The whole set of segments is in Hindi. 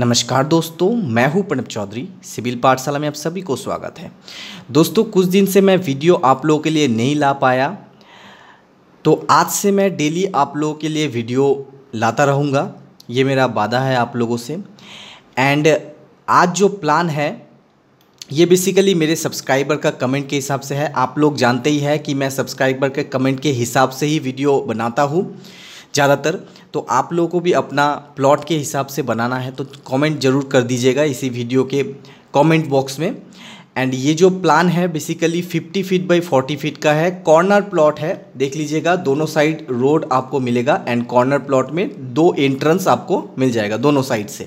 नमस्कार दोस्तों मैं हूं प्रणब चौधरी सिविल पाठशाला में आप सभी को स्वागत है दोस्तों कुछ दिन से मैं वीडियो आप लोगों के लिए नहीं ला पाया तो आज से मैं डेली आप लोगों के लिए वीडियो लाता रहूँगा ये मेरा वादा है आप लोगों से एंड आज जो प्लान है ये बेसिकली मेरे सब्सक्राइबर का कमेंट के हिसाब से है आप लोग जानते ही है कि मैं सब्सक्राइबर के कमेंट के हिसाब से ही वीडियो बनाता हूँ ज़्यादातर तो आप लोगों को भी अपना प्लॉट के हिसाब से बनाना है तो कमेंट ज़रूर कर दीजिएगा इसी वीडियो के कमेंट बॉक्स में एंड ये जो प्लान है बेसिकली 50 फीट बाई 40 फीट का है कॉर्नर प्लॉट है देख लीजिएगा दोनों साइड रोड आपको मिलेगा एंड कॉर्नर प्लॉट में दो एंट्रेंस आपको मिल जाएगा दोनों साइड से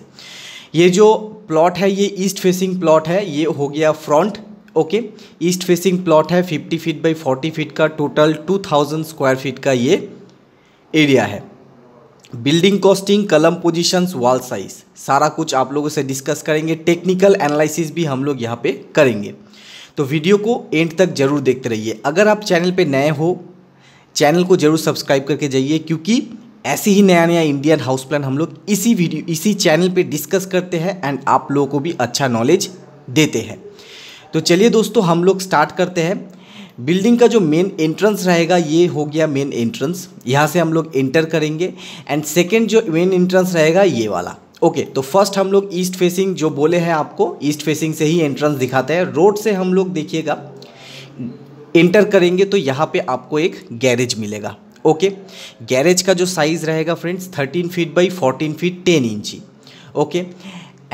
ये जो प्लॉट है ये ईस्ट फेसिंग प्लॉट है ये हो गया front okay east facing plot है 50 फीट बाई 40 फीट का टोटल 2000 स्क्वायर फीट का ये एरिया है building costing column positions wall size सारा कुछ आप लोगों से डिस्कस करेंगे टेक्निकल एनालिसिस भी हम लोग यहाँ पे करेंगे तो वीडियो को एंड तक जरूर देखते रहिए अगर आप चैनल पे नए हो चैनल को जरूर सब्सक्राइब करके जाइए क्योंकि ऐसे ही नया नया इंडियन हाउस प्लान हम लोग इसी वीडियो इसी चैनल पे डिस्कस करते हैं एंड आप लोगों को भी अच्छा नॉलेज देते हैं तो चलिए दोस्तों हम लोग स्टार्ट करते हैं बिल्डिंग का जो मेन एंट्रेंस रहेगा ये हो गया मेन एंट्रेंस यहाँ से हम लोग एंटर करेंगे एंड सेकेंड जो मेन एंट्रेंस रहेगा ये वाला ओके okay, तो फर्स्ट हम लोग ईस्ट फेसिंग जो बोले हैं आपको ईस्ट फेसिंग से ही एंट्रेंस दिखाते हैं रोड से हम लोग देखिएगा एंटर करेंगे तो यहाँ पे आपको एक गैरेज मिलेगा ओके okay, गैरेज का जो साइज़ रहेगा friends thirteen feet by fourteen feet ten inch okay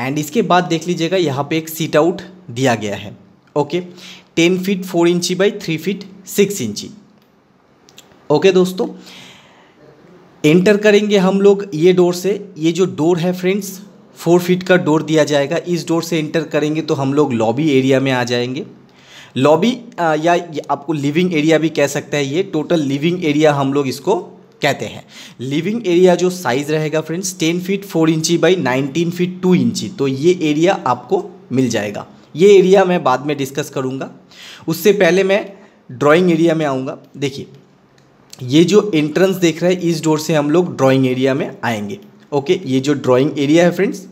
and इसके बाद देख लीजिएगा यहाँ पे एक सीट आउट दिया गया है okay ten feet four inch by three feet six inch okay दोस्तों एंटर करेंगे हम लोग ये डोर से ये जो डोर है फ्रेंड्स फोर फीट का डोर दिया जाएगा इस डोर से एंटर करेंगे तो हम लोग लॉबी एरिया में आ जाएंगे लॉबी या आपको लिविंग एरिया भी कह सकते हैं ये टोटल लिविंग एरिया हम लोग इसको कहते हैं लिविंग एरिया जो साइज़ रहेगा friends ten feet four inch by nineteen feet two inch तो ये एरिया आपको मिल जाएगा ये एरिया मैं बाद में डिस्कस करूँगा उससे पहले मैं ड्राइंग एरिया में आऊँगा देखिए ये जो एंट्रेंस देख रहे हैं इस डोर से हम लोग ड्राइंग एरिया में आएंगे ओके ये जो ड्राइंग एरिया है फ्रेंड्स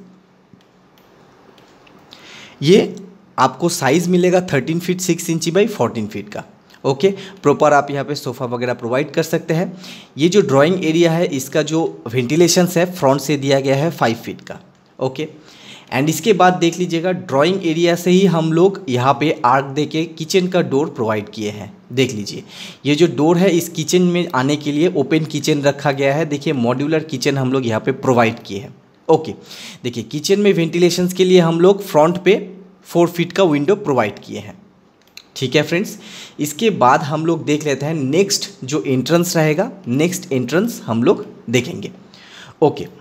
ये आपको साइज़ मिलेगा thirteen feet six inch by fourteen feet का ओके प्रॉपर आप यहाँ पे सोफ़ा वगैरह प्रोवाइड कर सकते हैं ये जो ड्राइंग एरिया है इसका जो वेंटिलेशन है फ्रंट से दिया गया है फाइव फीट का ओके okay? एंड इसके बाद देख लीजिएगा ड्राइंग एरिया से ही हम लोग यहाँ पे आर्क दे के किचन का डोर प्रोवाइड किए हैं देख लीजिए ये जो डोर है इस किचन में आने के लिए ओपन किचन रखा गया है देखिए मॉड्यूलर किचन हम लोग यहाँ पे प्रोवाइड किए हैं ओके देखिए किचन में वेंटिलेशन के लिए हम लोग फ्रंट पे फोर फीट का विंडो प्रोवाइड किए हैं ठीक है फ्रेंड्स इसके बाद हम लोग देख लेते हैं नेक्स्ट जो एंट्रेंस रहेगा नेक्स्ट एंट्रेंस हम लोग देखेंगे ओके okay.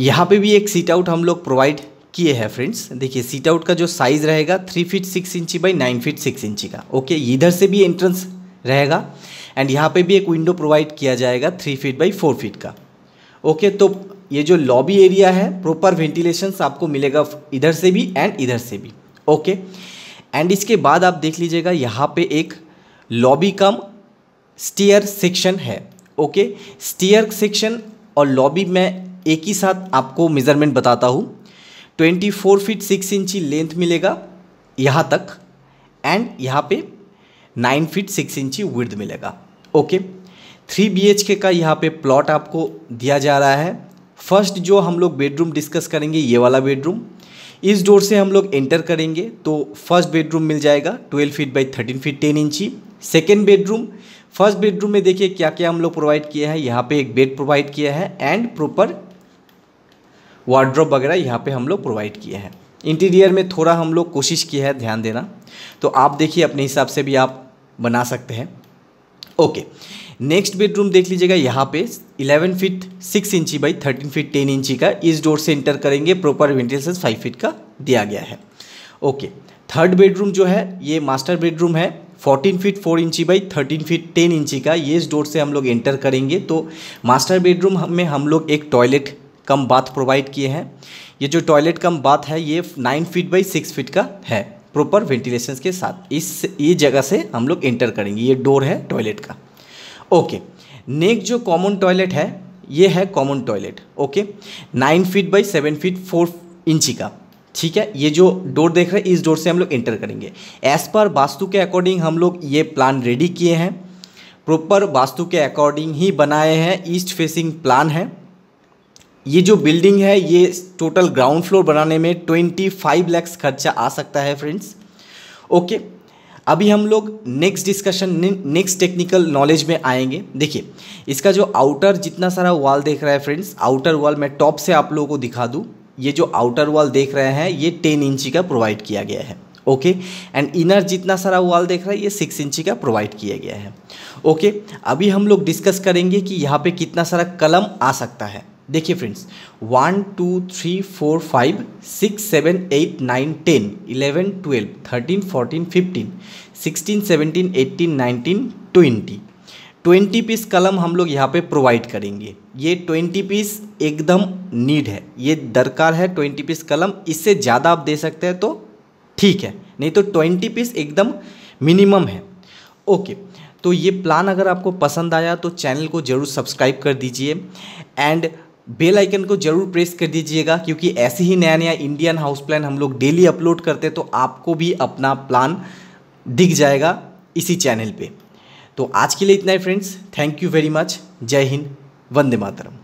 यहाँ पे भी एक सीट आउट हम लोग प्रोवाइड किए हैं फ्रेंड्स देखिए सीट आउट का जो साइज़ रहेगा three feet six inch by nine feet six inch का ओके इधर से भी एंट्रेंस रहेगा एंड यहाँ पे भी एक विंडो प्रोवाइड किया जाएगा three feet by four feet का ओके तो ये जो लॉबी एरिया है प्रॉपर वेंटिलेशन आपको मिलेगा इधर से भी एंड इधर से भी ओके एंड इसके बाद आप देख लीजिएगा यहाँ पे एक लॉबी कम स्टीयर सेक्शन है ओके स्टीयर सेक्शन और लॉबी में एक ही साथ आपको मेज़रमेंट बताता हूँ twenty four feet six inch length मिलेगा यहाँ तक एंड यहाँ पे nine feet six inch width मिलेगा okay three B H K का यहाँ पे प्लॉट आपको दिया जा रहा है फर्स्ट जो हम लोग बेडरूम डिस्कस करेंगे ये वाला बेडरूम इस डोर से हम लोग एंटर करेंगे तो फर्स्ट बेडरूम मिल जाएगा twelve feet by thirteen feet ten inch second bedroom first bedroom में देखिए क्या क्या हम लोग प्रोवाइड किया है यहाँ पे एक बेड प्रोवाइड किया है एंड प्रॉपर वार्ड्रॉप वगैरह यहाँ पे हम लोग प्रोवाइड किए हैं इंटीरियर में थोड़ा हम लोग कोशिश किया है ध्यान देना तो आप देखिए अपने हिसाब से भी आप बना सकते हैं ओके नेक्स्ट बेडरूम देख लीजिएगा यहाँ पे 11 फीट 6 इंची बाई 13 फीट 10 इंची का इस डोर से इंटर करेंगे प्रॉपर वेंटिलेशन 5 फीट का दिया गया है ओके थर्ड बेडरूम जो है ये मास्टर बेडरूम है 14 फीट 4 इंची बाई 13 फीट 10 इंची का ये इस डोर से हम लोग एंटर करेंगे तो मास्टर बेडरूम में हम लोग एक टॉयलेट कम बाथ प्रोवाइड किए हैं ये जो टॉयलेट कम बाथ है ये nine feet by six feet का है प्रॉपर वेंटिलेशन के साथ इस ये जगह से हम लोग एंटर करेंगे ये डोर है टॉयलेट का ओके नेक्स्ट जो कॉमन टॉयलेट है ये है common toilet okay nine feet by seven feet four inch का ठीक है ये जो डोर देख रहे हैं इस डोर से हम लोग एंटर करेंगे एज़ पर वास्तु के अकॉर्डिंग हम लोग ये प्लान रेडी किए हैं प्रॉपर वास्तु के अकॉर्डिंग ही बनाए हैं ईस्ट फेसिंग प्लान है ये जो बिल्डिंग है ये टोटल ग्राउंड फ्लोर बनाने में ट्वेंटी फाइव लैक्स खर्चा आ सकता है फ्रेंड्स ओके अभी हम लोग next discussion next technical knowledge में आएंगे देखिए इसका जो आउटर जितना सारा वॉल देख रहा है फ्रेंड्स आउटर वॉल मैं टॉप से आप लोगों को दिखा दूँ ये जो आउटर वॉल देख रहे हैं ये टेन इंची का प्रोवाइड किया गया है ओके एंड इनर जितना सारा वॉल देख रहा है ये सिक्स इंची का प्रोवाइड किया गया है ओके okay, अभी हम लोग डिस्कस करेंगे कि यहाँ पे कितना सारा कलम आ सकता है देखिए friends one two three four five six seven eight nine ten eleven twelve thirteen fourteen fifteen sixteen seventeen eighteen nineteen twenty twenty piece कलम हम लोग यहाँ पे प्रोवाइड करेंगे ये ट्वेंटी पीस एकदम नीड है ये दरकार है ट्वेंटी पीस कलम इससे ज़्यादा आप दे सकते हैं तो ठीक है नहीं तो ट्वेंटी पीस एकदम मिनिमम है ओके तो ये प्लान अगर आपको पसंद आया तो चैनल को ज़रूर सब्सक्राइब कर दीजिए एंड बेल आइकन को जरूर प्रेस कर दीजिएगा क्योंकि ऐसे ही नया नया इंडियन हाउस प्लान हम लोग डेली अपलोड करते हैं तो आपको भी अपना प्लान दिख जाएगा इसी चैनल पे तो आज के लिए इतना ही friends thank you very much जय हिंद वंदे मातरम